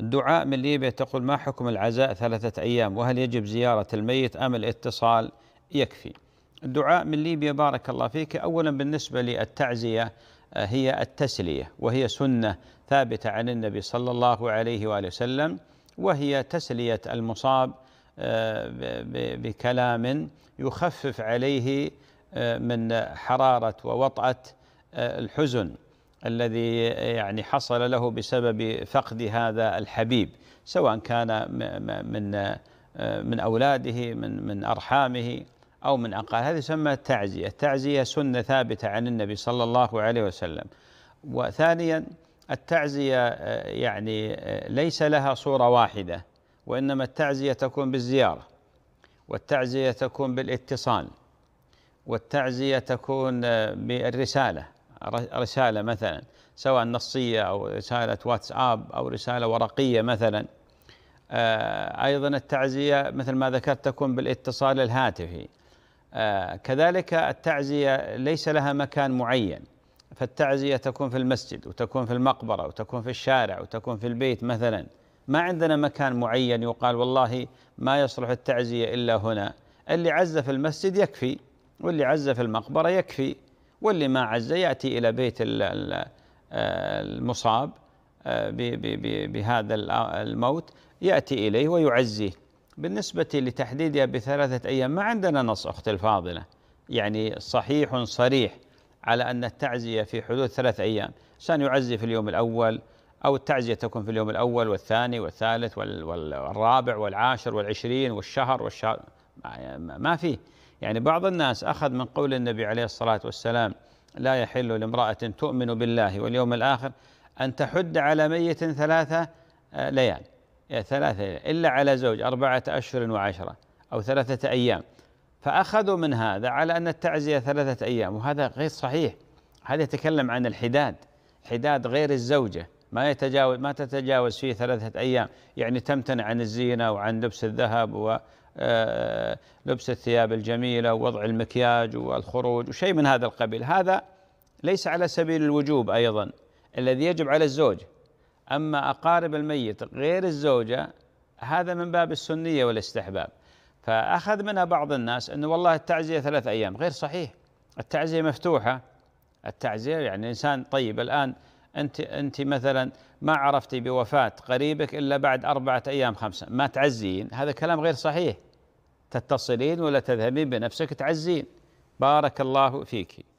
الدعاء من ليبيا تقول ما حكم العزاء ثلاثة أيام وهل يجب زيارة الميت أم الاتصال يكفي الدعاء من ليبيا بارك الله فيك أولا بالنسبة للتعزية آه، هي التسلية وهي سنة ثابتة عن النبي صلى الله عليه وآله وسلم وهي تسلية المصاب آه، بكلام يخفف عليه آه، من حرارة ووطأة الحزن الذي يعني حصل له بسبب فقد هذا الحبيب سواء كان من من اولاده من من ارحامه او من اقاربه هذه يسمى التعزيه، التعزيه سنه ثابته عن النبي صلى الله عليه وسلم. وثانيا التعزيه آه، يعني آه، ليس لها صوره واحده وانما التعزيه تكون بالزياره والتعزيه تكون بالاتصال والتعزيه تكون آه، بالرساله رسالة مثلا سواء نصية أو رسالة واتساب أو رسالة ورقية مثلا آه، أيضا التعزية مثل ما ذكرت تكون بالاتصال الهاتفي آه، كذلك التعزية ليس لها مكان معين فالتعزية تكون في المسجد وتكون في المقبرة وتكون في الشارع وتكون في البيت مثلا ما عندنا مكان معين يقال والله ما يصلح التعزية إلا هنا اللي عز في المسجد يكفي واللي عز في المقبرة يكفي واللي ما عز يأتي إلى بيت المصاب آه، بهذا الموت يأتي إليه ويعزيه بالنسبة لتحديدها بثلاثة أيام ما عندنا نص أخت الفاضلة يعني صحيح صريح على أن التعزية في حدود ثلاث أيام إنسان يعزي في اليوم الأول أو التعزية تكون في اليوم الأول والثاني والثالث والرابع والعاشر والعشرين والشهر والشهر ما فيه يعني بعض الناس أخذ من قول النبي عليه الصلاة والسلام لا يحل لامرأة تؤمن بالله واليوم الآخر أن تحد على ميت ثلاثة آه، ليال آه، ثلاثة إلا على زوج أربعة أشهر وعشرة أو ثلاثة أيام فأخذوا من هذا على أن التعزية ثلاثة أيام وهذا غير صحيح هذا يتكلم عن الحداد حداد غير الزوجة ما يتجاوز ما تتجاوز فيه ثلاثة أيام يعني تمتنع عن الزينة وعن لبس الذهب و آه، لبس الثياب الجميلة ووضع المكياج والخروج وشيء من هذا القبيل هذا ليس على سبيل الوجوب أيضا الذي يجب على الزوج أما أقارب الميت غير الزوجة هذا من باب السنية والاستحباب فأخذ منها بعض الناس أنه والله التعزية ثلاث أيام غير صحيح التعزية مفتوحة التعزية يعني الإنسان طيب الآن انت انت مثلا ما عرفتي بوفاه قريبك الا بعد اربعه ايام خمسه ما تعزين هذا كلام غير صحيح تتصلين ولا تذهبين بنفسك تعزين بارك الله فيك